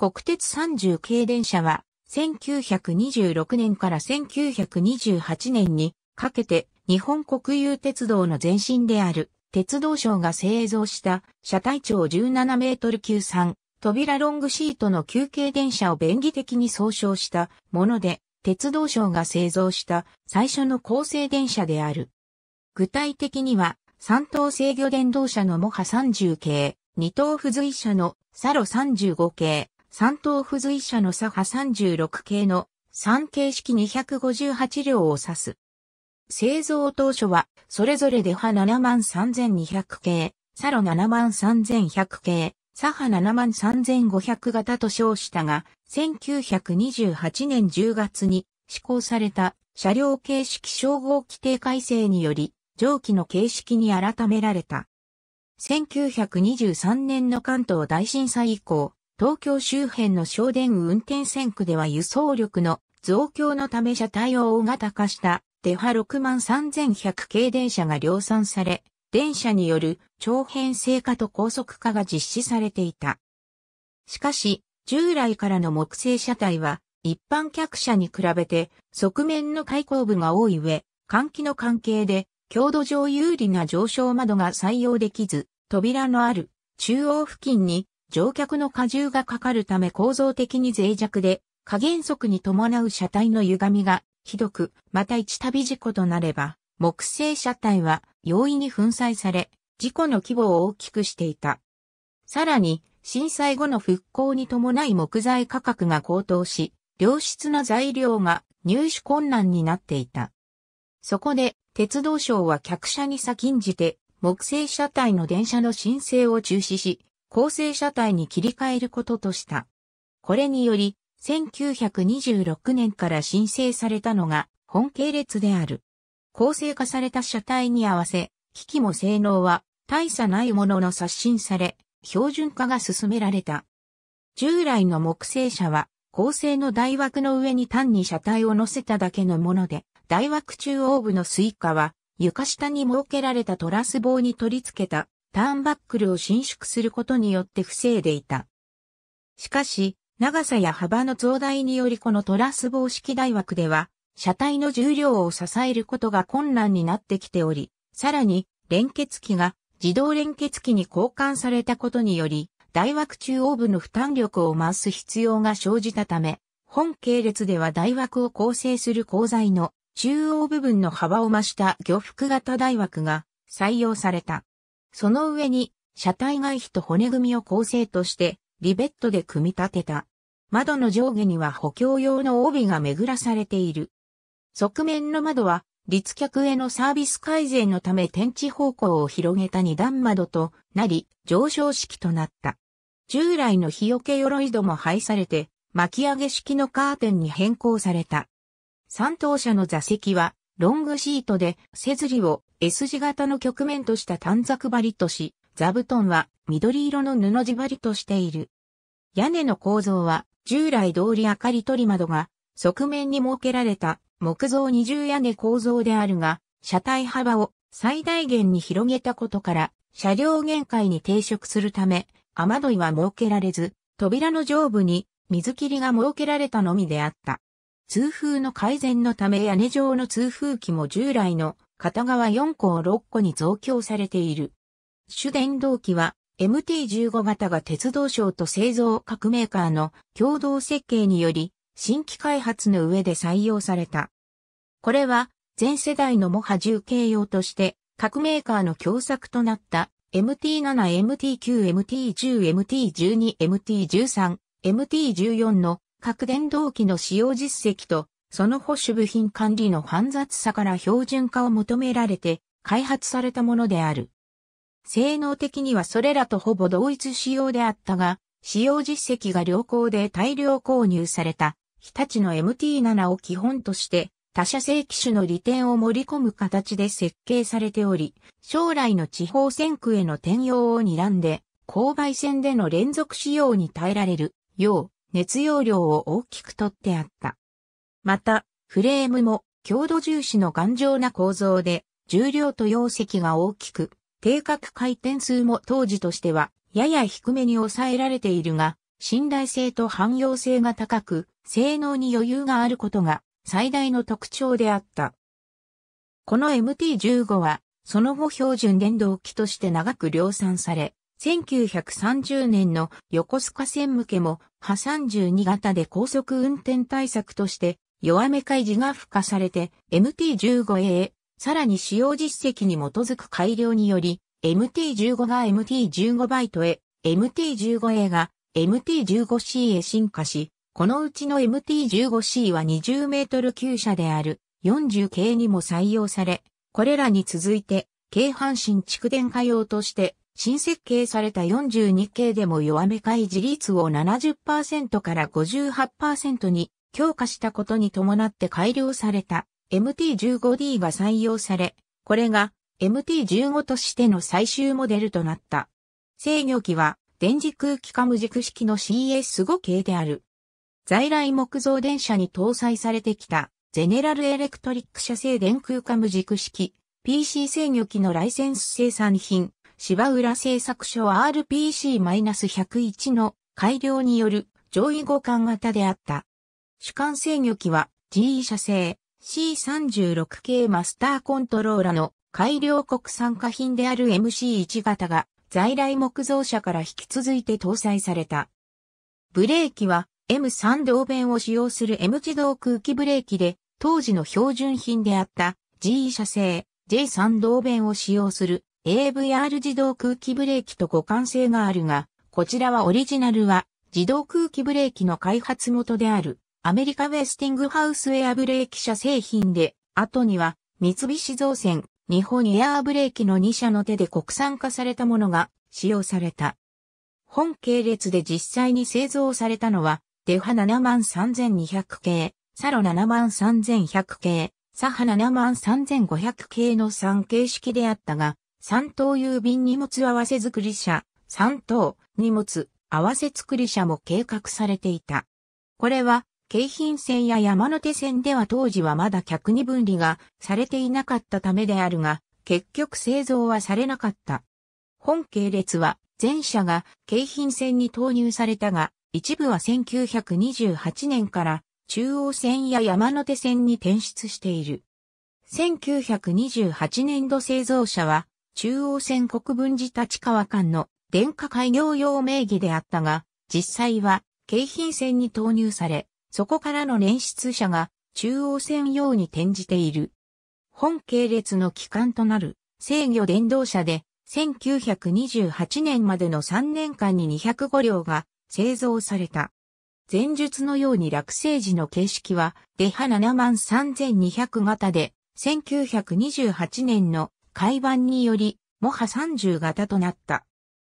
国鉄30系電車は、1926年から1928年にかけて日本国有鉄道の前身である鉄道省が製造した車体長17メートル級3扉ロングシートの休憩電車を便宜的に総称したもので鉄道省が製造した最初の構成電車である。具体的には三等制御電動車のモハ30系、二等付随車のサロ35系、三等付随車の左派36系の3形式258両を指す。製造当初は、それぞれで派73200系、サロ73100系、左派73500型と称したが、1928年10月に施行された車両形式称号規定改正により、上記の形式に改められた。1923年の関東大震災以降、東京周辺の省電運転線区では輸送力の増強のため車体を大型化したデハ63100系電車が量産され、電車による長編成化と高速化が実施されていた。しかし、従来からの木製車体は一般客車に比べて側面の開口部が多い上、換気の関係で強度上有利な上昇窓が採用できず、扉のある中央付近に乗客の荷重がかかるため構造的に脆弱で、加減速に伴う車体の歪みがひどく、また一度事故となれば、木製車体は容易に粉砕され、事故の規模を大きくしていた。さらに、震災後の復興に伴い木材価格が高騰し、良質な材料が入手困難になっていた。そこで、鉄道省は客車に先んじて、木製車体の電車の申請を中止し、構成車体に切り替えることとした。これにより、1926年から申請されたのが本系列である。構成化された車体に合わせ、機器も性能は大差ないものの刷新され、標準化が進められた。従来の木製車は、構成の台枠の上に単に車体を乗せただけのもので、台枠中央部のスイカは、床下に設けられたトラス棒に取り付けたターンバックルを伸縮することによって防いでいた。しかし、長さや幅の増大によりこのトラス防式大枠では、車体の重量を支えることが困難になってきており、さらに、連結機が自動連結機に交換されたことにより、大枠中央部の負担力を増す必要が生じたため、本系列では大枠を構成する鋼材の中央部分の幅を増した漁服型大枠が採用された。その上に、車体外皮と骨組みを構成として、リベットで組み立てた。窓の上下には補強用の帯が巡らされている。側面の窓は、立客へのサービス改善のため天地方向を広げた二段窓となり、上昇式となった。従来の日よけ鎧戸も配されて、巻き上げ式のカーテンに変更された。三等車の座席は、ロングシートで、せずりを S 字型の局面とした短冊張りとし、座布団は緑色の布地張りとしている。屋根の構造は、従来通り明かり取り窓が、側面に設けられた木造二重屋根構造であるが、車体幅を最大限に広げたことから、車両限界に抵触するため、雨どいは設けられず、扉の上部に水切りが設けられたのみであった。通風の改善のため屋根状の通風機も従来の片側4個を6個に増強されている。主電動機は MT15 型が鉄道省と製造各メーカーの共同設計により新規開発の上で採用された。これは全世代のモハ重計用として各メーカーの共作となった MT7、MT9、MT10、MT12、MT13、MT14 の各電動機の使用実績と、その保守部品管理の煩雑さから標準化を求められて、開発されたものである。性能的にはそれらとほぼ同一仕様であったが、使用実績が良好で大量購入された、日立の MT7 を基本として、他社製機種の利点を盛り込む形で設計されており、将来の地方選区への転用を睨んで、購買戦での連続使用に耐えられるよう、熱容量を大きくとってあった。また、フレームも強度重視の頑丈な構造で、重量と容積が大きく、定格回転数も当時としては、やや低めに抑えられているが、信頼性と汎用性が高く、性能に余裕があることが最大の特徴であった。この MT-15 は、その後標準電動機として長く量産され、1930年の横須賀線向けも、波32型で高速運転対策として、弱め開示が付加されて、MT15A、さらに使用実績に基づく改良により、MT15 が MT15 バイトへ、MT15A が MT15C へ進化し、このうちの MT15C は20メートル級車である40系にも採用され、これらに続いて、京阪神蓄電化用として新設計された42系でも弱め開示率を70%から58%に強化したことに伴って改良された MT15D が採用され、これが MT15 としての最終モデルとなった。制御機は電磁空気化無軸式の CS5 系である。在来木造電車に搭載されてきたゼネラルエレクトリック社製電空化無軸式 PC 制御機のライセンス生産品芝浦製作所 RPC-101 の改良による上位互換型であった。主管制御機は GE 社製 C36 系マスターコントローラの改良国産化品である MC1 型が在来木造車から引き続いて搭載された。ブレーキは M3 同弁を使用する M 自動空気ブレーキで当時の標準品であった GE 社製 J3 同弁を使用する AVR 自動空気ブレーキと互換性があるが、こちらはオリジナルは自動空気ブレーキの開発元であるアメリカウェスティングハウスエアブレーキ社製品で、後には三菱造船、日本エアーブレーキの2社の手で国産化されたものが使用された。本系列で実際に製造されたのは、デファ73200系、サロ73100系、サハ73500系の3形式であったが、三等郵便荷物合わせ作り車、三等荷物合わせ作り車も計画されていた。これは、京浜線や山手線では当時はまだ客に分離がされていなかったためであるが、結局製造はされなかった。本系列は、全車が京浜線に投入されたが、一部は1928年から中央線や山手線に転出している。1928年度製造車は中央線国分寺立川間の電化開業用名義であったが、実際は京浜線に投入され、そこからの連出車が中央線用に転じている。本系列の機関となる制御電動車で1928年までの3年間に205両が製造された。前述のように落成時の形式は、デハ7万3200型で、1928年の改版により、モハ30型となった。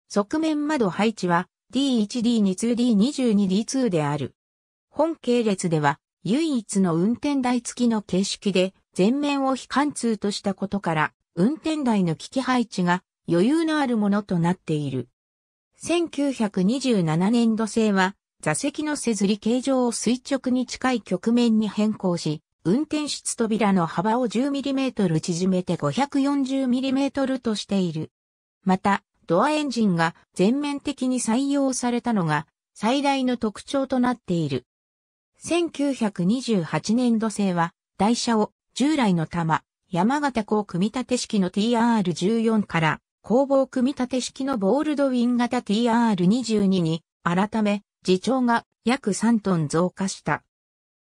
側面窓配置は D1D2D22D2 である。本系列では唯一の運転台付きの形式で前面を非貫通としたことから運転台の機器配置が余裕のあるものとなっている。1927年度製は座席のせずり形状を垂直に近い局面に変更し、運転室扉の幅を 10mm 縮めて 540mm としている。また、ドアエンジンが全面的に採用されたのが最大の特徴となっている。1928年度製は台車を従来の玉、山形港組立式の TR14 から工房組立式のボールドウィン型 TR22 に改め、自長が約3トン増加した。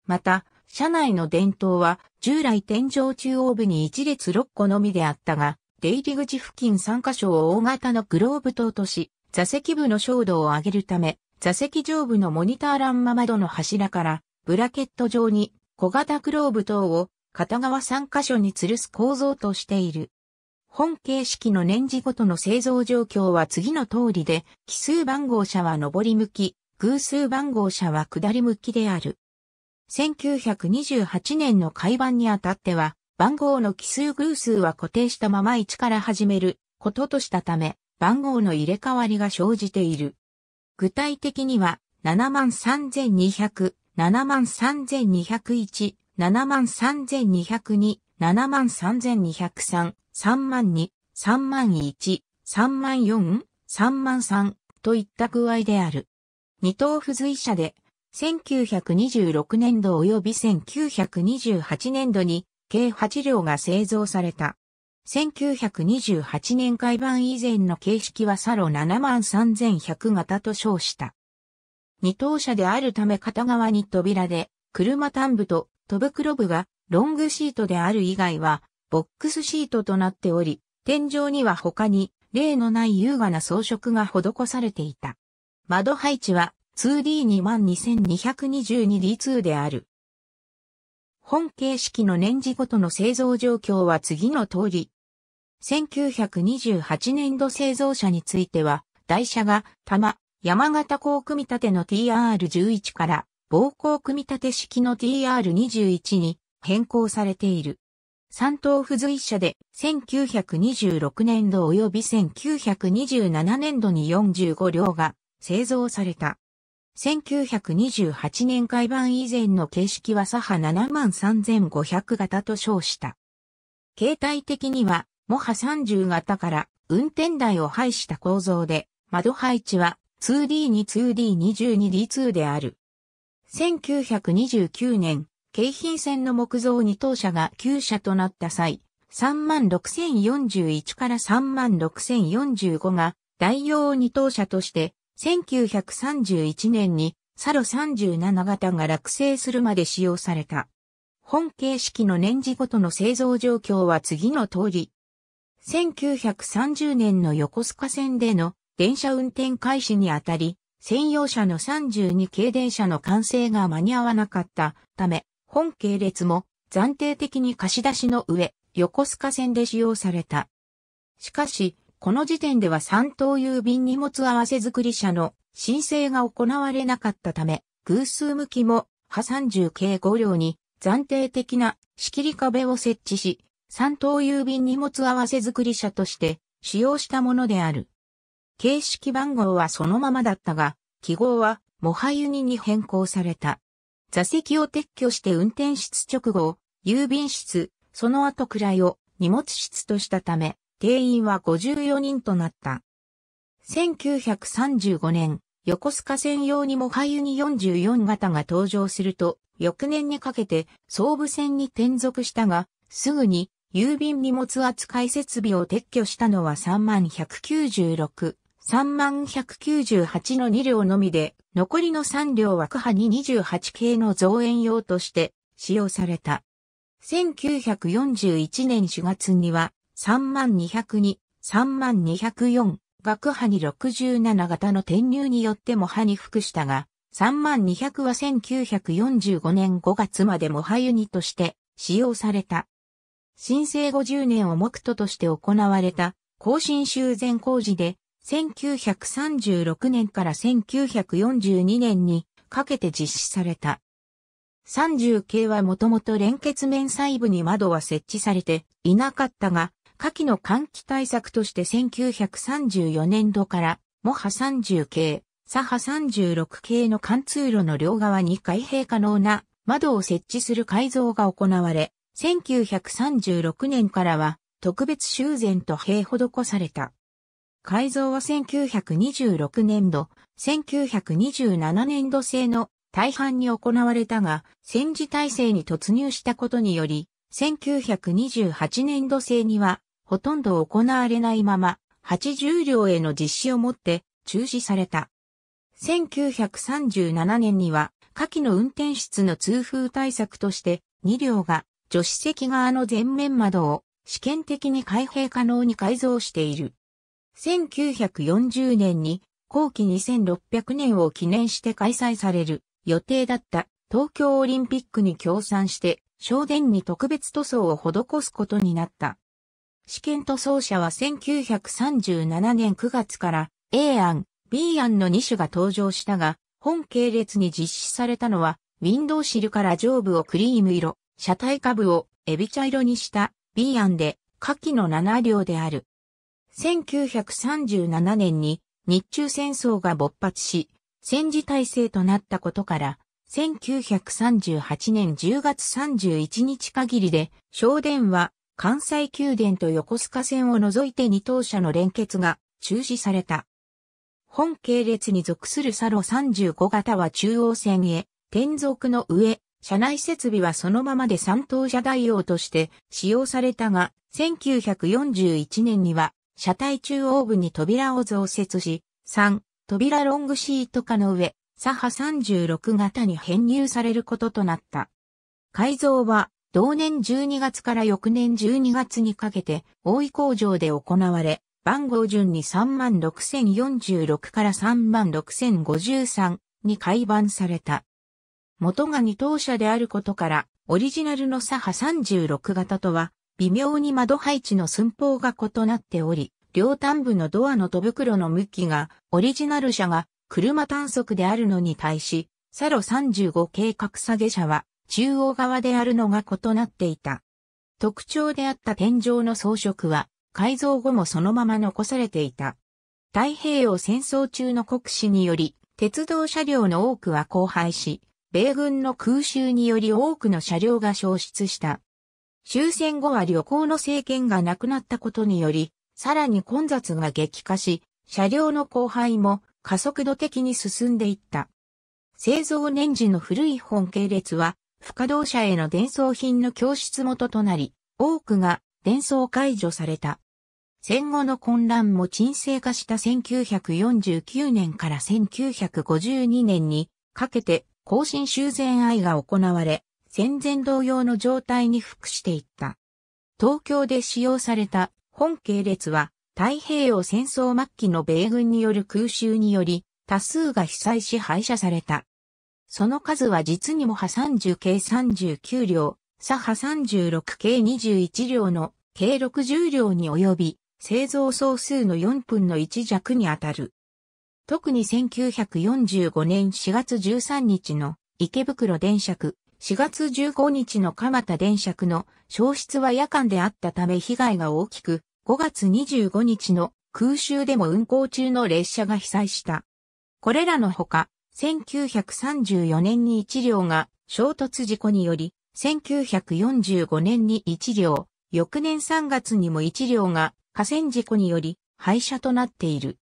また、車内の電灯は従来天井中央部に1列6個のみであったが、出入り口付近3箇所を大型のグローブ灯とし、座席部の照度を上げるため、座席上部のモニター欄間窓の柱から、ブラケット状に小型グローブ灯を片側3箇所に吊るす構造としている。本形式の年次ごとの製造状況は次の通りで、奇数番号車は上り向き、偶数番号車は下り向きである。1928年の改版にあたっては、番号の奇数偶数は固定したまま1から始めることとしたため、番号の入れ替わりが生じている。具体的には、73200、73201、73202、73203、32002、3 2 1 3 4 3 3 3といった具合である。二等付随者で1926年度及び1928年度に計8両が製造された。1928年改版以前の形式はサロ73100型と称した。二等車であるため片側に扉で、車端部と戸袋部がロングシートである以外は、ボックスシートとなっており、天井には他に例のない優雅な装飾が施されていた。窓配置は 2D22222D2 である。本形式の年次ごとの製造状況は次の通り。1928年度製造車については、台車が玉、山形港組立の TR11 から、防光組立式の TR21 に変更されている。三等付随車で1926年度及び1927年度に45両が製造された。1928年改版以前の形式は左派73500型と称した。形態的には、モハ30型から運転台を配した構造で、窓配置は 2D2-2D22D2 である。1929年、京浜線の木造2等車が9車となった際、36,041から36,045が代用2等車として1931年にサロ37型が落成するまで使用された。本形式の年次ごとの製造状況は次の通り。1930年の横須賀線での電車運転開始にあたり、専用車の32系電車の完成が間に合わなかったため、本系列も暫定的に貸し出しの上、横須賀線で使用された。しかし、この時点では三等郵便荷物合わせ作り者の申請が行われなかったため、偶数向きも、破30計5両に暫定的な仕切り壁を設置し、三等郵便荷物合わせ作り者として使用したものである。形式番号はそのままだったが、記号は、もはゆにに変更された。座席を撤去して運転室直後、郵便室、その後くらいを荷物室としたため、定員は54人となった。1935年、横須賀線用にも廃油に44型が登場すると、翌年にかけて総武線に転属したが、すぐに郵便荷物扱い設備を撤去したのは3万196、3万198の2両のみで、残りの3両は区派に28系の増援用として使用された。1941年4月には3202、3204、学派に67型の転入によっても派に服したが、3200は1945年5月までも派ユニとして使用された。新生50年を目途として行われた、更新修繕工事で、1936年から1942年にかけて実施された。30系はもともと連結面細部に窓は設置されていなかったが、夏季の換気対策として1934年度から、モハ30系、サハ36系の貫通路の両側に開閉可能な窓を設置する改造が行われ、1936年からは特別修繕と併施された。改造は1926年度、1927年度製の大半に行われたが、戦時体制に突入したことにより、1928年度製にはほとんど行われないまま、80両への実施をもって中止された。1937年には、下記の運転室の通風対策として2両が助手席側の前面窓を試験的に開閉可能に改造している。1940年に後期2600年を記念して開催される予定だった東京オリンピックに協賛して、省電に特別塗装を施すことになった。試験塗装車は1937年9月から A 案、B 案の2種が登場したが、本系列に実施されたのは、ウィンドウシルから上部をクリーム色、車体下部をエビ茶色にした B 案で、下記の7両である。1937年に日中戦争が勃発し、戦時体制となったことから、1938年10月31日限りで、省電は関西宮殿と横須賀線を除いて2等車の連結が中止された。本系列に属するサロ35型は中央線へ、転属の上、車内設備はそのままで3等車代用として使用されたが、1941年には車体中央部に扉を増設し、3、扉ロングシート化の上、左派36型に編入されることとなった。改造は同年12月から翌年12月にかけて、大井工場で行われ、番号順に36,046から36,053に改版された。元が二等車であることから、オリジナルの左派36型とは、微妙に窓配置の寸法が異なっており、両端部のドアの戸袋の向きが、オリジナル車が車単速であるのに対し、サロ35計画下げ車は、中央側であるのが異なっていた。特徴であった天井の装飾は、改造後もそのまま残されていた。太平洋戦争中の国史により、鉄道車両の多くは荒廃し、米軍の空襲により多くの車両が消失した。終戦後は旅行の政権がなくなったことにより、さらに混雑が激化し、車両の荒廃も加速度的に進んでいった。製造年次の古い本系列は不可動車への伝送品の供出元となり、多くが伝送解除された。戦後の混乱も沈静化した1949年から1952年にかけて更新修繕愛が行われ、戦前同様の状態に服していった。東京で使用された本系列は太平洋戦争末期の米軍による空襲により多数が被災し廃車された。その数は実にも波30計39両、左波36計21両の計60両に及び、製造総数の4分の1弱にあたる。特に1945年4月13日の池袋電車区、4月15日の蒲田電車区の消失は夜間であったため被害が大きく、5月25日の空襲でも運行中の列車が被災した。これらのほか、1934年に1両が衝突事故により、1945年に1両、翌年3月にも1両が河川事故により廃車となっている。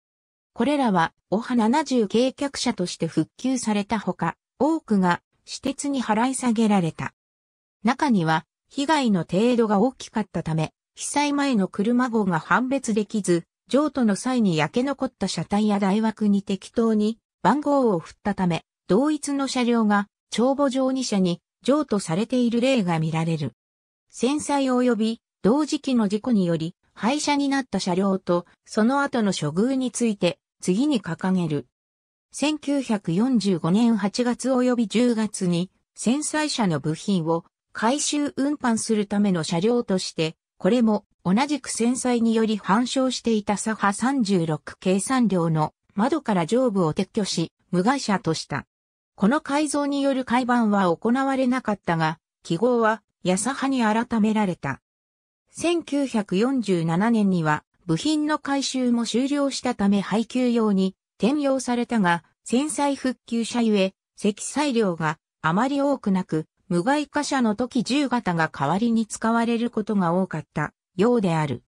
これらは、オハ70計客車として復旧されたほか、多くが私鉄に払い下げられた。中には、被害の程度が大きかったため、被災前の車号が判別できず、譲渡の際に焼け残った車体や大枠に適当に番号を振ったため、同一の車両が帳簿上2社に譲渡されている例が見られる。戦災及び同時期の事故により廃車になった車両とその後の処遇について次に掲げる。1945年8月及び10月に戦災車の部品を回収運搬するための車両として、これも同じく戦災により反証していた左派36計算量の窓から上部を撤去し、無害者とした。この改造による改版は行われなかったが、記号は、やさはに改められた。1947年には、部品の回収も終了したため配給用に転用されたが、戦災復旧車ゆえ、積載量があまり多くなく、無害貨車の時10型が代わりに使われることが多かったようである。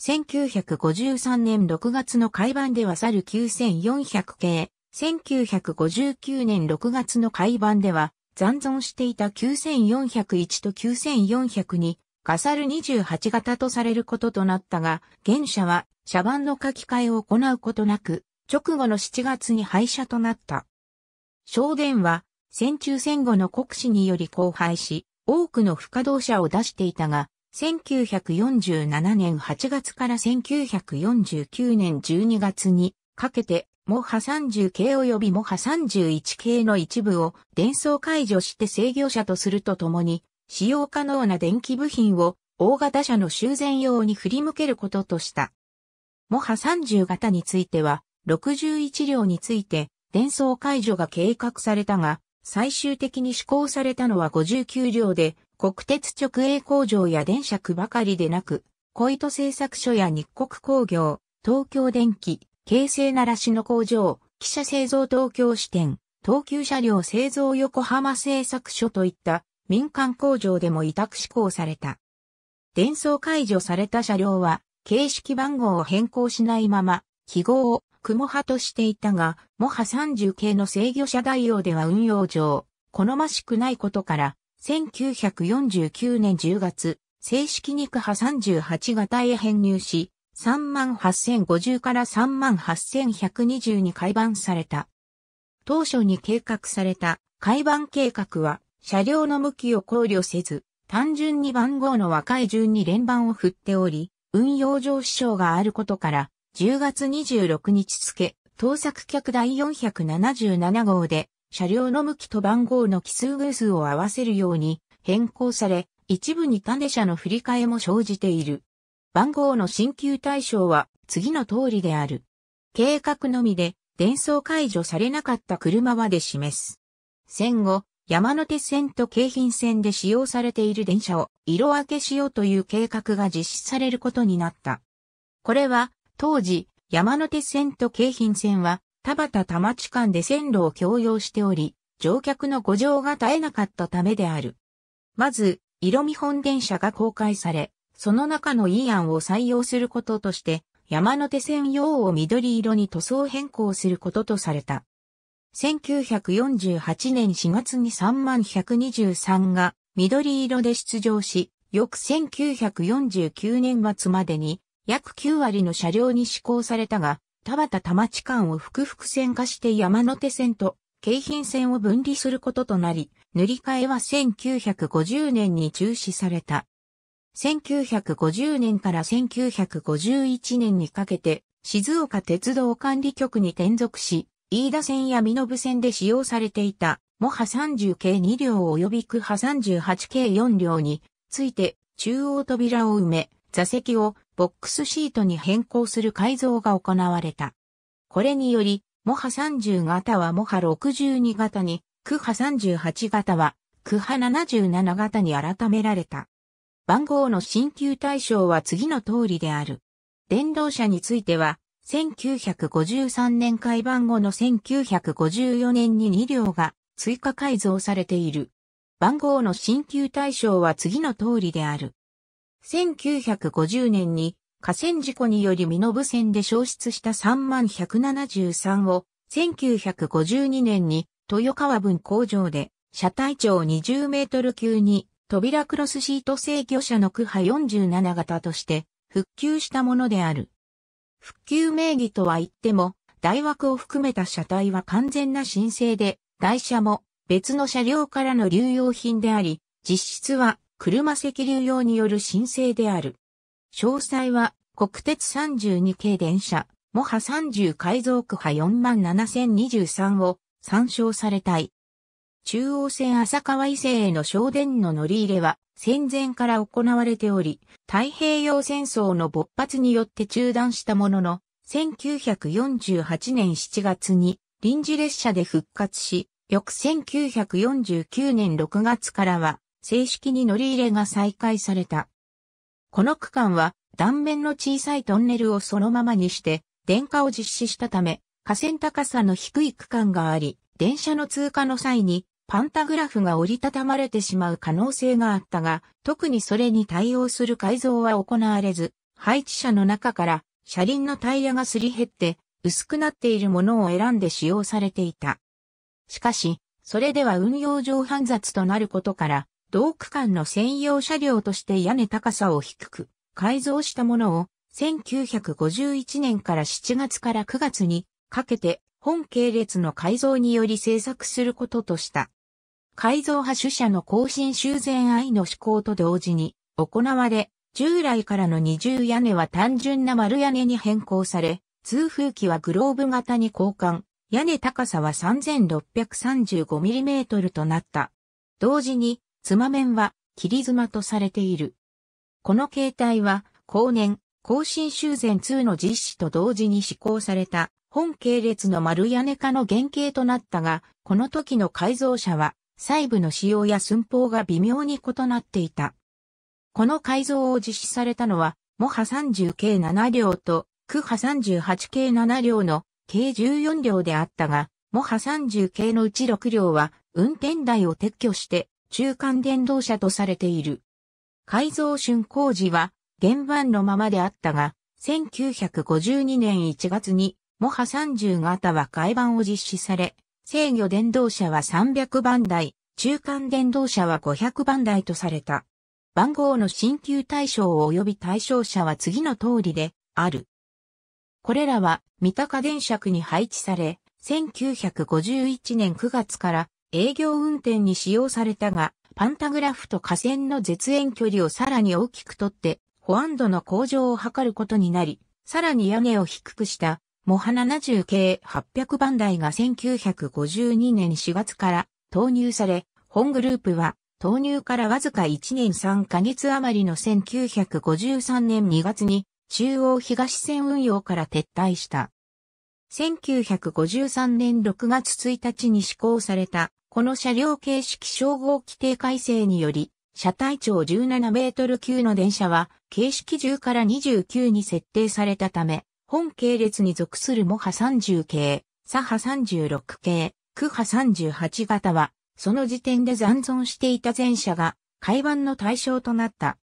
1953年6月の海版では去る9400系、1959年6月の海版では残存していた9401と9402がサル28型とされることとなったが、現社は社版の書き換えを行うことなく、直後の7月に廃車となった。証言は戦中戦後の国史により荒廃し、多くの不可動車を出していたが、1947年8月から1949年12月にかけて、モハ30系及びモハ31系の一部を伝送解除して制御者とするとともに、使用可能な電気部品を大型車の修繕用に振り向けることとした。モハ30型については、61両について、伝送解除が計画されたが、最終的に施行されたのは59両で、国鉄直営工場や電車区ばかりでなく、小糸製作所や日国工業、東京電機、京成奈良市の工場、汽車製造東京支店、東急車両製造横浜製作所といった民間工場でも委託施行された。伝送解除された車両は、形式番号を変更しないまま、記号を雲派としていたが、モハ30系の制御車代用では運用上、好ましくないことから、1949年10月、正式に区派38型へ編入し、38,050から38,120に改版された。当初に計画された改版計画は、車両の向きを考慮せず、単純に番号の若い順に連番を振っており、運用上支障があることから、10月26日付、盗作客第477号で、車両の向きと番号の奇数偶数を合わせるように変更され、一部に種車の振り替えも生じている。番号の新旧対象は次の通りである。計画のみで伝送解除されなかった車はで示す。戦後、山手線と京浜線で使用されている電車を色分けしようという計画が実施されることになった。これは当時、山手線と京浜線は田端田町間で線路を共用しており、乗客の誤乗が絶えなかったためである。まず、色見本電車が公開され、その中のいい案を採用することとして、山手線用を緑色に塗装変更することとされた。1948年4月に3万123が緑色で出場し、翌1949年末までに約9割の車両に施行されたが、田端多摩地間を複々線化して山手線と京浜線を分離することとなり、塗り替えは1950年に中止された。1950年から1951年にかけて、静岡鉄道管理局に転属し、飯田線や身延線で使用されていた、モハ30系2両及び区ハ38系4両について、中央扉を埋め、座席をボックスシートに変更する改造が行われた。これにより、モハ30型はモハ62型に、クハ38型は、クハ77型に改められた。番号の新旧対象は次の通りである。電動車については、1953年改版後の1954年に2両が追加改造されている。番号の新旧対象は次の通りである。1950年に河川事故により身延線で消失した3万173を、1952年に豊川分工場で車体長20メートル級に扉クロスシート制御車の区派47型として復旧したものである。復旧名義とは言っても、大枠を含めた車体は完全な申請で、台車も別の車両からの流用品であり、実質は車石流用による申請である。詳細は、国鉄32系電車、モハ30改造区派47023を参照されたい。中央線浅川伊勢への省電の乗り入れは戦前から行われており、太平洋戦争の勃発によって中断したものの、1948年7月に臨時列車で復活し、翌1949年6月からは正式に乗り入れが再開された。この区間は断面の小さいトンネルをそのままにして電化を実施したため、河川高さの低い区間があり、電車の通過の際にパンタグラフが折りたたまれてしまう可能性があったが、特にそれに対応する改造は行われず、配置者の中から車輪のタイヤがすり減って薄くなっているものを選んで使用されていた。しかし、それでは運用上煩雑となることから、同区間の専用車両として屋根高さを低く改造したものを1951年から7月から9月にかけて本系列の改造により制作することとした。改造派主車の更新修繕愛の施行と同時に行われ、従来からの二重屋根は単純な丸屋根に変更され、通風機はグローブ型に交換、屋根高さは 3635mm となった。同時に妻面は切妻とされている。この形態は、後年、更新修繕2の実施と同時に施行された、本系列の丸屋根化の原型となったが、この時の改造車は、細部の仕様や寸法が微妙に異なっていた。この改造を実施されたのは、モハ30系7両と、クハ38系7両の計14両であったが、モハ30系のうち6両は運転台を撤去して中間電動車とされている。改造竣工時は原版のままであったが、1952年1月にモハ30型は改版を実施され、制御電動車は300番台、中間電動車は500番台とされた。番号の新旧対象及び対象者は次の通りである。これらは三鷹電車区に配置され、1951年9月から営業運転に使用されたが、パンタグラフと河川の絶縁距離をさらに大きくとって、保安度の向上を図ることになり、さらに屋根を低くした、モハ70系800番台が1952年4月から投入され、本グループは投入からわずか1年3ヶ月余りの1953年2月に中央東線運用から撤退した。1953年6月1日に施行されたこの車両形式称号規定改正により、車体長17メートル級の電車は、形式10から29に設定されたため、本系列に属するモハ30系、サハ36系、クハ38型は、その時点で残存していた全車が、海板の対象となった。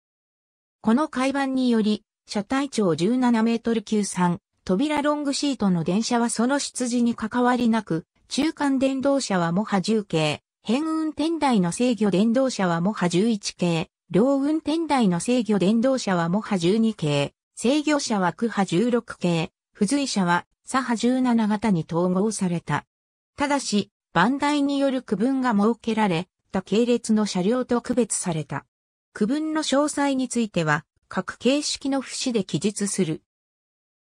この海板により、車体長17メートル級3、扉ロングシートの電車はその出自に関わりなく、中間電動車はモハ10系、変運転台の制御電動車はモハ11系、両運転台の制御電動車はモハ12系、制御車はクハ16系、付随車はサハ17型に統合された。ただし、バンダイによる区分が設けられ、た系列の車両と区別された。区分の詳細については、各形式の節で記述する。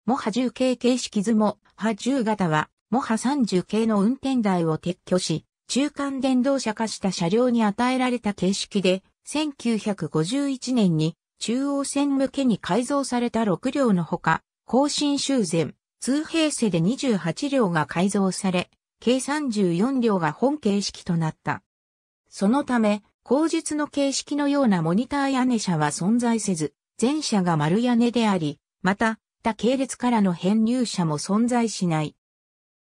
モハ10系形式図も、ハ10型は、モハ30系の運転台を撤去し、中間電動車化した車両に与えられた形式で、1951年に中央線向けに改造された6両のほか、更新修繕、通平成で28両が改造され、計34両が本形式となった。そのため、後述の形式のようなモニター屋根車は存在せず、前車が丸屋根であり、また、他系列からの編入車も存在しない。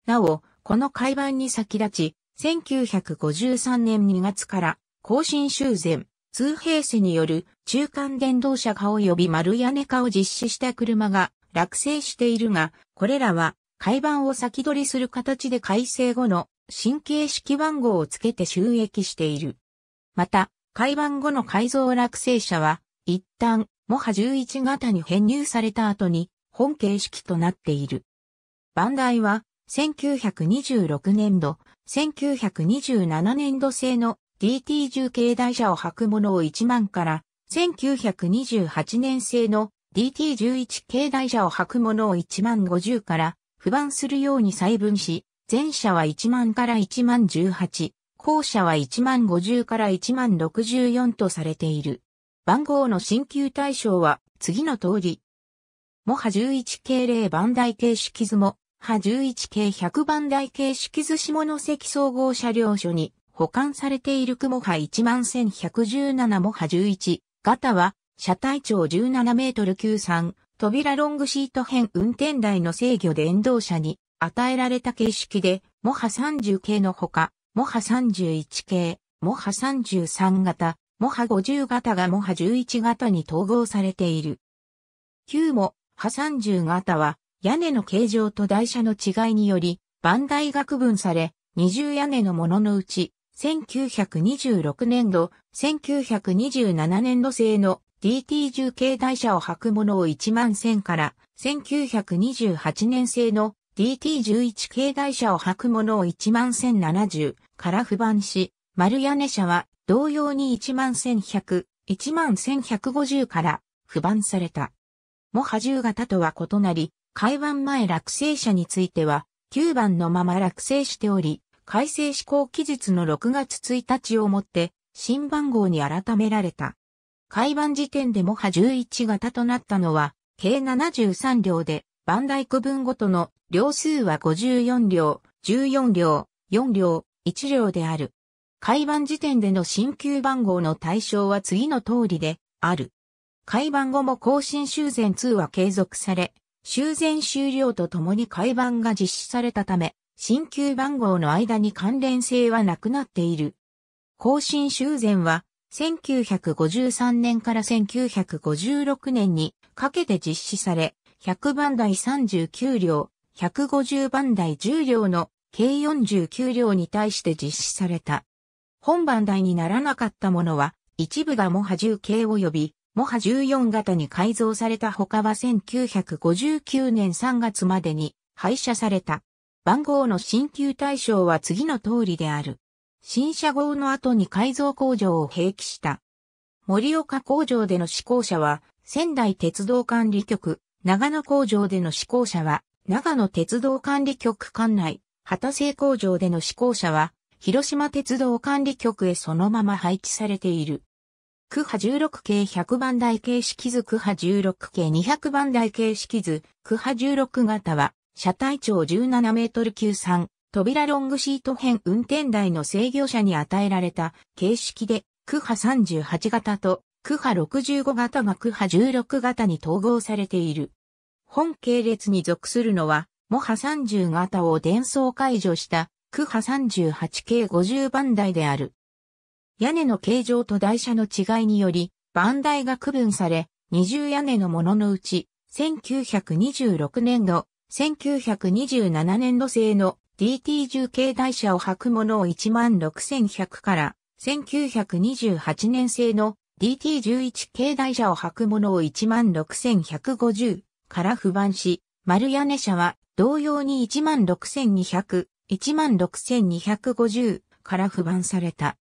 なお、この改版に先立ち、1953年2月から、更新修繕、通平世による中間電動車化及び丸屋根化を実施した車が落成しているが、これらは改版を先取りする形で改正後の新形式番号をつけて収益している。また、改版後の改造落成車は、一旦、モハ11型に編入された後に、本形式となっている。バンダイは、1926年度、1927年度製の DT10 系台車を履くものを1万から、1928年製の DT11 系台車を履くものを1万50から、不番するように細分し、前者は1万から1万18、後者は1万50から1万64とされている。番号の新旧対象は次の通り。モハ11系0番台形式図も波11系100番台形式図下関総合車両所に保管されている雲波11117も波11、型は車体長17メートル93、扉ロングシート編運転台の制御で沿道車に与えられた形式で、モハ30系のほか、モハ31系、モハ33型、モハ50型がモハ11型に統合されている。9も、ハ30型は、屋根の形状と台車の違いにより、番台が区分され、二重屋根のもののうち、1926年度、1927年度製の DT10 系台車を履くものを1万1000から、1928年製の DT11 系台車を履くものを1万1070から不番し、丸屋根車は同様に1万1100、1万1150から不番された。も波重型とは異なり、会番前落成者については、9番のまま落成しており、改正施行期日の6月1日をもって、新番号に改められた。会番時点でもは11型となったのは、計73両で、バンダイ区分ごとの両数は54両、14両、4両、1両である。会番時点での新旧番号の対象は次の通りで、ある。会番後も更新修繕2は継続され、修繕終了とともに改版が実施されたため、新旧番号の間に関連性はなくなっている。更新修繕は、1953年から1956年にかけて実施され、100番台39両、150番台10両の計49両に対して実施された。本番台にならなかったものは、一部がじゅ重計及びモハ14型に改造された他は1959年3月までに廃車された。番号の新旧対象は次の通りである。新車号の後に改造工場を併記した。森岡工場での試行車は仙台鉄道管理局、長野工場での試行車は長野鉄道管理局管内、畑製工場での試行車は広島鉄道管理局へそのまま配置されている。区波16系100番台形式図区波16系200番台形式図区波16型は車体長17メートル級3扉ロングシート編運転台の制御者に与えられた形式で区波38型と区波65型が区波16型に統合されている。本系列に属するのはモ波30型を伝送解除した区波38系50番台である。屋根の形状と台車の違いにより、番台が区分され、20屋根のもののうち、1926年度、1927年度製の DT10 系台車を履くものを16100から、1928年製の DT11 系台車を履くものを16150から不番し、丸屋根車は同様に16200、16250から不番された。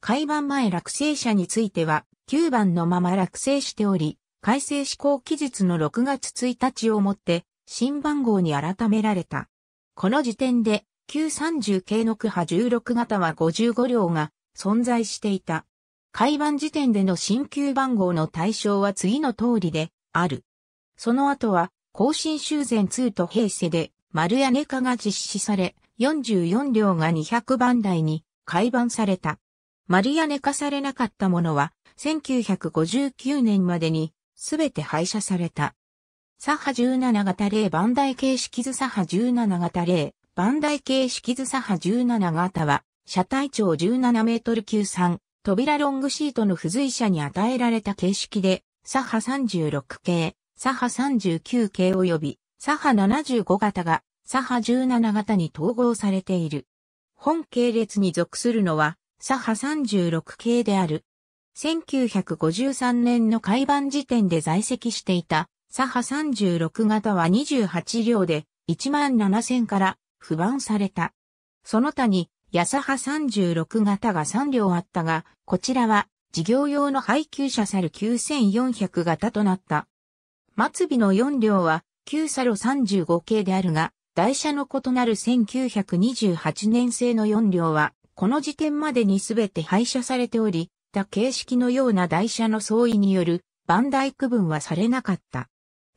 改版前落成者については、9番のまま落成しており、改正施行期日の6月1日をもって、新番号に改められた。この時点で、930系の区波16型は55両が存在していた。改版時点での新旧番号の対象は次の通りである。その後は、更新修繕2と平成で丸屋根化が実施され、44両が200番台に改版された。マリア寝かされなかったものは、1959年までに、すべて廃車された。左ハ17型例番台形式図左ハ17型例番台形式図左ハ17型は、車体長17メートル級3、扉ロングシートの付随車に与えられた形式で、左ハ36系、左ハ39系及び、左ハ75型が、左ハ17型に統合されている。本系列に属するのは、左派36系である。1953年の改版時点で在籍していた左派36型は28両で1万7000から不満された。その他に、ヤサハ36型が3両あったが、こちらは事業用の配給車サル9400型となった。末尾の4両は旧サロ35系であるが、台車の異なる1928年製の4両はこの時点までにすべて廃車されており、た形式のような台車の相違による、バンダイ区分はされなかった。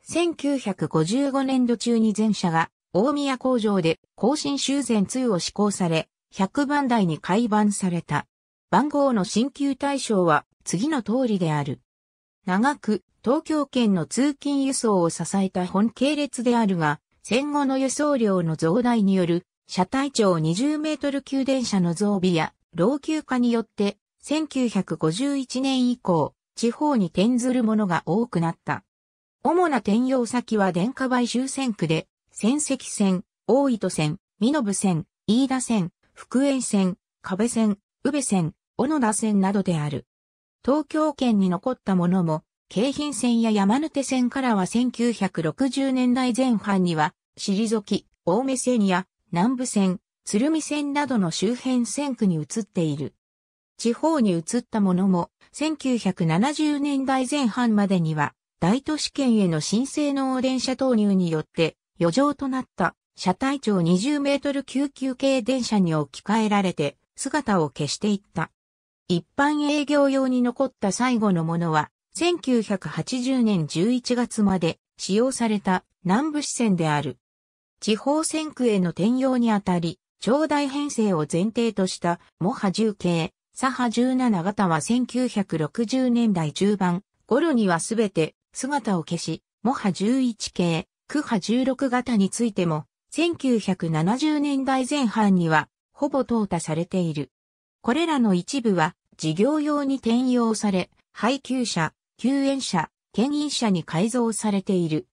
1955年度中に全車が、大宮工場で更新修繕2を施行され、100番台に改版された。番号の新旧対象は次の通りである。長く東京圏の通勤輸送を支えた本系列であるが、戦後の輸送量の増大による車体長20メートル級電車の増備や老朽化によって、1951年以降、地方に転ずるものが多くなった。主な転用先は電化買終線区で、仙石線、大糸線、美延線、飯田線、福縁線、壁線、宇部線、小野田線などである。東京圏に残ったものも、京浜線や山手線からは1960年代前半には、退き、青梅線や南部線、鶴見線などの周辺線区に移っている。地方に移ったものも、1970年代前半までには、大都市圏への新性能電車投入によって、余剰となった車体長20メートル救急系電車に置き換えられて、姿を消していった。一般営業用に残った最後のものは、1980年11月まで使用された南部支線である。地方選区への転用にあたり、長大編成を前提とした、モハ10系、左派17型は1960年代中盤頃にはすべて姿を消し、モハ11系、クハ16型についても、1970年代前半には、ほぼ淘汰されている。これらの一部は、事業用に転用され、配給車、救援車、牽引車に改造されている。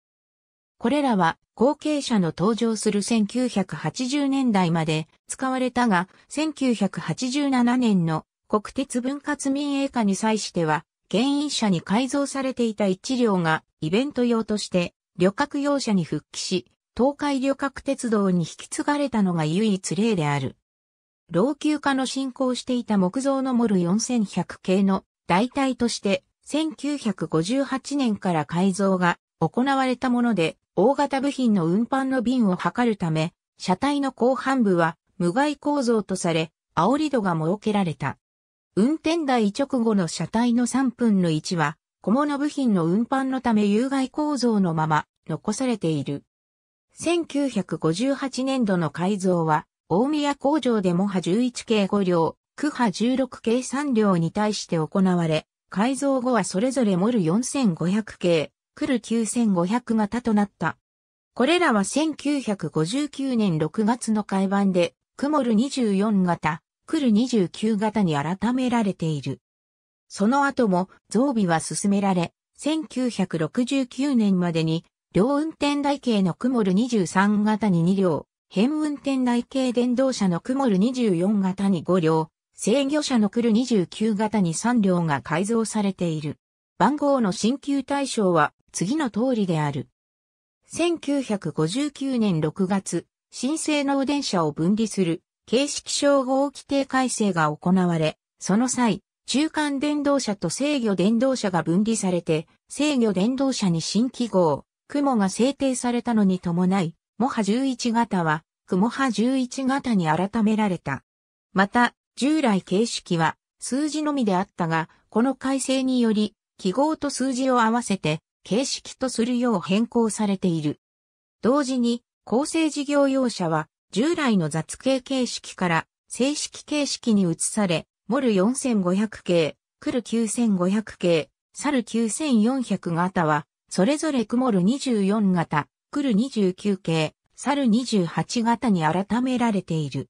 これらは、後継者の登場する1980年代まで使われたが、1987年の国鉄分割民営化に際しては、牽引車に改造されていた一両がイベント用として旅客用車に復帰し、東海旅客鉄道に引き継がれたのが唯一例である。老朽化の進行していた木造のモル4100系の代替として1958年から改造が行われたもので、大型部品の運搬の便を測るため、車体の後半部は無害構造とされ、煽り戸が設けられた。運転台直後の車体の3分の1は、小物部品の運搬のため有害構造のまま残されている。1958年度の改造は、大宮工場でモハ11系5両、クハ16系3両に対して行われ、改造後はそれぞれモル4500系、クル9500型となった。これらは1959年6月の改版で、クモル24型、クル29型に改められている。その後も増備は進められ、1969年までに、両運転台形のクモル23型に2両、変運転台形電動車のクモル24型に5両、制御車のクル29型に3両が改造されている。番号の新旧対象は次の通りである。1959年6月、新生能電車を分離する形式称号規定改正が行われ、その際、中間電動車と制御電動車が分離されて、制御電動車に新記号、雲が制定されたのに伴い、モハ11型は、雲波11型に改められた。また、従来形式は数字のみであったが、この改正により、記号と数字を合わせて形式とするよう変更されている。同時に、構成事業用車は、従来の雑形形式から正式形式に移され、モル4500系、クル9500系、サル9400型は、それぞれクモル24型、クル29系、サル28型に改められている。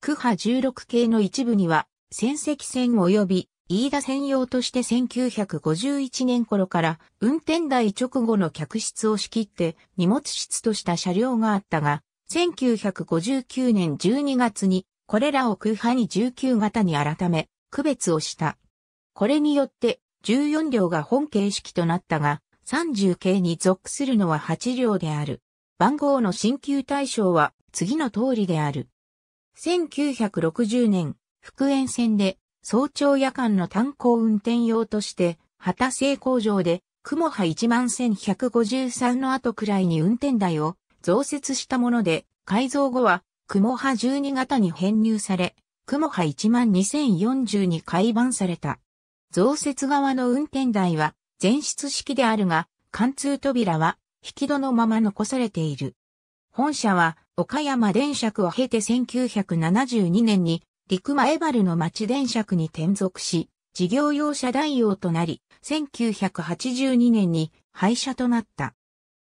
クハ16系の一部には、戦績線及び飯田専用として1951年頃から運転台直後の客室を仕切って荷物室とした車両があったが、1959年12月にこれらを空派に19型に改め区別をした。これによって14両が本形式となったが、30系に属するのは8両である。番号の新旧対象は次の通りである。1960年、福塩線で早朝夜間の炭鉱運転用として、旗製工場で、雲波11153の後くらいに運転台を増設したもので、改造後は、雲波12型に編入され、雲波12040に改版された。増設側の運転台は、全室式であるが、貫通扉は、引き戸のまま残されている。本社は、岡山電車区を経て1972年に陸前原の町電車区に転属し、事業用車代用となり、1982年に廃車となった。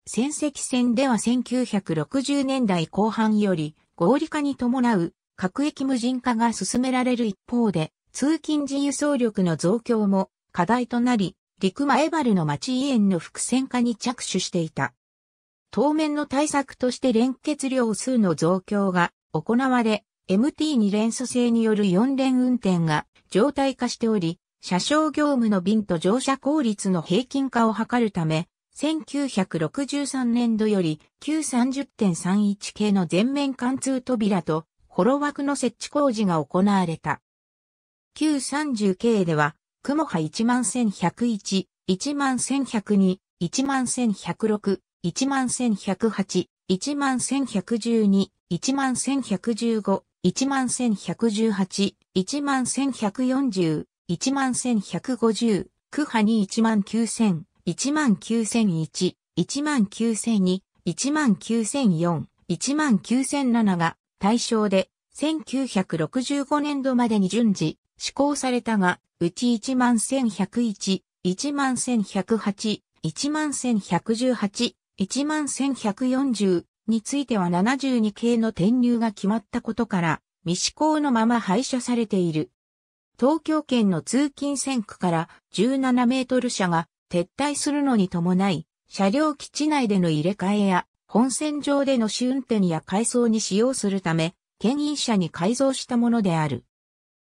戦績線では1960年代後半より合理化に伴う各駅無人化が進められる一方で、通勤時輸送力の増強も課題となり、陸前原の町医園の伏線化に着手していた。当面の対策として連結量数の増強が行われ、MT2 連素性による4連運転が常態化しており、車掌業務の便と乗車効率の平均化を図るため、1963年度より9 3 0 3 1系の全面貫通扉と、ホロ枠の設置工事が行われた。9 3 0系では、雲波11101、11102、11106、11108、11112、11115、11118、11140、11150、区派に19000、19001、19002、19004、19007が対象で1965年度までに順次施行されたが、うち11101、11108、11118、11140、については72系の転入が決まったことから、未施行のまま廃車されている。東京圏の通勤線区から17メートル車が撤退するのに伴い、車両基地内での入れ替えや、本線上での試運転や改装に使用するため、牽引車に改造したものである。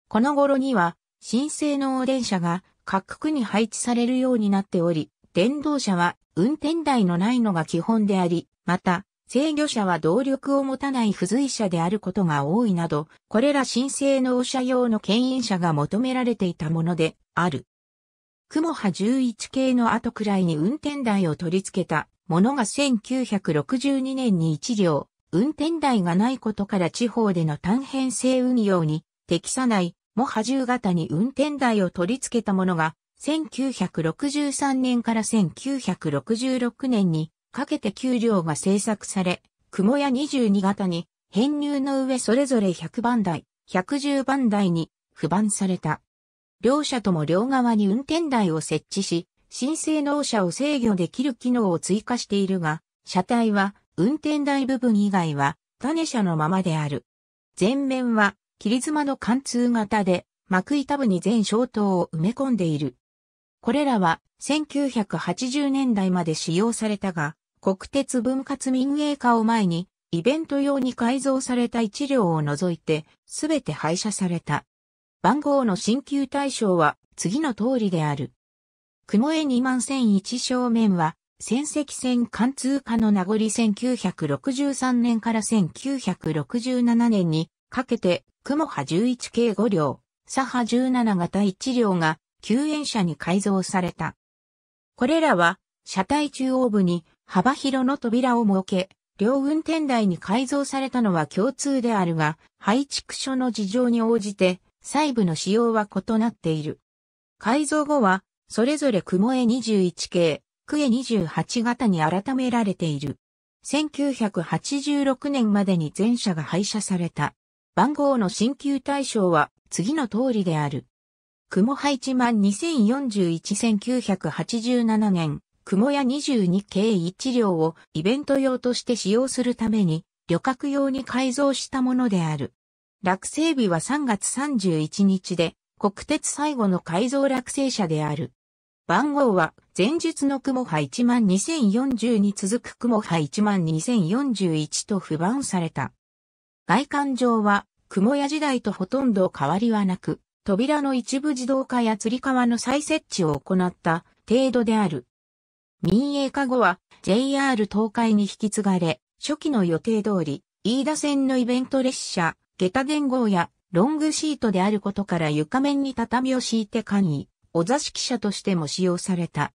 この頃には、新性の電車が各区に配置されるようになっており、電動車は運転台のないのが基本であり、また、制御者は動力を持たない付随車であることが多いなど、これら新の能車用の牽引車が求められていたものである。クモハ11系の後くらいに運転台を取り付けたものが1962年に1両、運転台がないことから地方での単編成運用に適さないモハ10型に運転台を取り付けたものが1963年から1966年にかけて9両が製作され、雲や22型に編入の上それぞれ100番台、110番台に不番された。両者とも両側に運転台を設置し、新性能車を制御できる機能を追加しているが、車体は運転台部分以外は種車のままである。前面は切妻の貫通型で、幕板部に全小灯を埋め込んでいる。これらは1980年代まで使用されたが、国鉄分割民営化を前に、イベント用に改造された一両を除いて、すべて廃車された。番号の新旧対象は、次の通りである。雲江2万0 1正面は、戦績線貫通化の名残1963年から1967年にかけて、雲波11系5両、左波17型1両が救援車に改造された。これらは、車体中央部に幅広の扉を設け、両運転台に改造されたのは共通であるが、配置区所の事情に応じて、細部の仕様は異なっている。改造後は、それぞれ雲江21系、クエ28型に改められている。1986年までに全車が廃車された。番号の新旧対象は次の通りである。雲配置満2041-1987年、雲や22系1両をイベント用として使用するために、旅客用に改造したものである。落成日は3月31日で、国鉄最後の改造落成車である。番号は、前述の雲波1万2040に続く雲波1万2041と不番された。外観上は、雲屋時代とほとんど変わりはなく、扉の一部自動化や吊り革の再設置を行った程度である。民営化後は JR 東海に引き継がれ、初期の予定通り、飯田線のイベント列車、下駄伝号やロングシートであることから床面に畳を敷いて簡易、お座敷車としても使用された。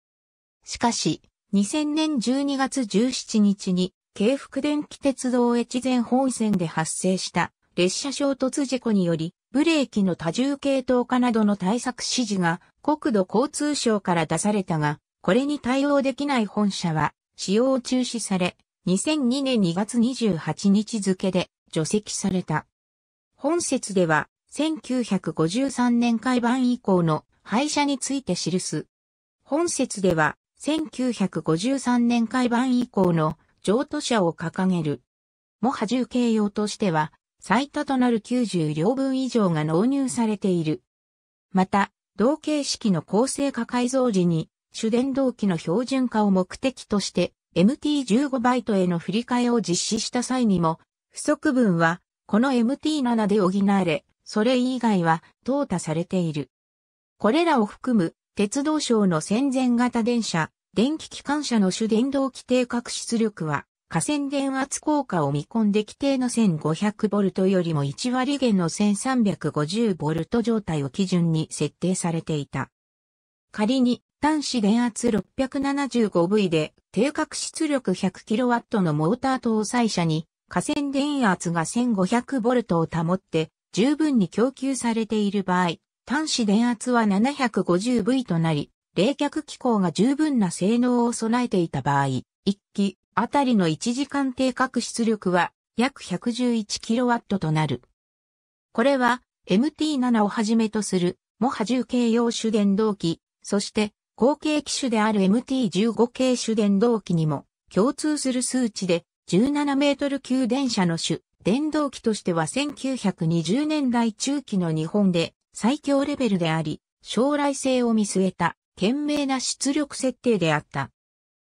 しかし、2000年12月17日に、京福電気鉄道越前本線で発生した列車衝突事故により、ブレーキの多重系統化などの対策指示が国土交通省から出されたが、これに対応できない本社は使用を中止され、2002年2月28日付で除籍された。本節では1953年改版以降の廃車について記す。本節では1953年改版以降の譲渡車を掲げる。も波重形用としては最多となる90両分以上が納入されている。また、同形式の構成化改造時に、主電動機の標準化を目的として MT15 バイトへの振り替えを実施した際にも、不足分はこの MT7 で補われ、それ以外は淘汰されている。これらを含む鉄道省の戦前型電車、電気機関車の主電動機定格出力は、河川電圧効果を見込んで規定の 1500V よりも1割減の 1350V 状態を基準に設定されていた。仮に端子電圧 675V で定格出力 100kW のモーター搭載車に河川電圧が 1500V を保って十分に供給されている場合、端子電圧は 750V となり、冷却機構が十分な性能を備えていた場合、1機あたりの1時間定格出力は約 111kW となる。これは MT7 をはじめとするモハ10系用主電動機、そして後継機種である MT15 系主電動機にも共通する数値で17メートル級電車の種、電動機としては1920年代中期の日本で最強レベルであり、将来性を見据えた、懸命な出力設定であった。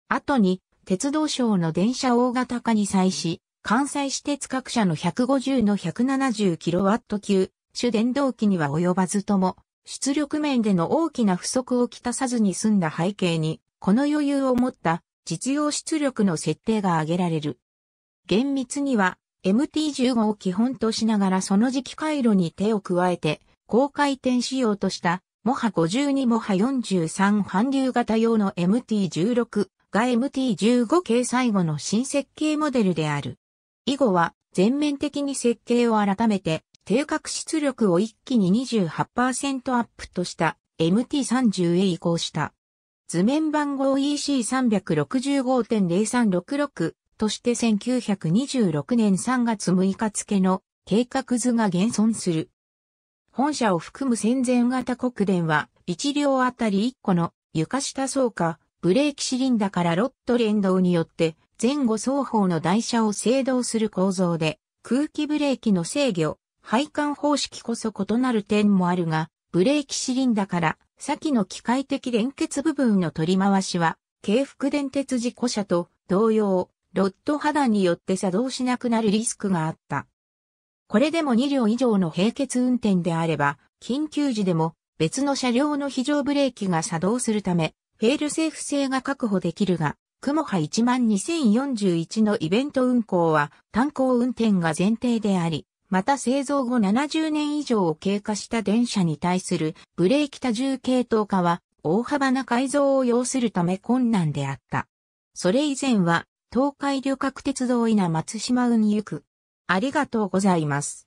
後に、鉄道省の電車大型化に際し、関西私鉄各社の150の 170kW 級、主電動機には及ばずとも、出力面での大きな不足をきたさずに済んだ背景に、この余裕を持った実用出力の設定が挙げられる。厳密には MT15 を基本としながらその時期回路に手を加えて、高回転仕様とした、モハ52モハ43反流型用の MT16 が MT15 系最後の新設計モデルである。以後は全面的に設計を改めて低角出力を一気に28%アップとした MT30 へ移行した。図面番号 EC365.0366 として1926年3月6日付の計画図が現存する。本社を含む戦前型国電は1両あたり1個の床下層下ブレーキシリンダからロット連動によって前後双方の台車を制動する構造で、空気ブレーキの制御、配管方式こそ異なる点もあるが、ブレーキシリンダから先の機械的連結部分の取り回しは、軽腹電鉄事故車と同様、ロッド破断によって作動しなくなるリスクがあった。これでも2両以上の並結運転であれば、緊急時でも別の車両の非常ブレーキが作動するため、フェールセーフ性が確保できるが、クモハ12041のイベント運行は炭鉱運転が前提であり、また製造後70年以上を経過した電車に対するブレーキ多重系統化は大幅な改造を要するため困難であった。それ以前は東海旅客鉄道稲松島運輸く。ありがとうございます。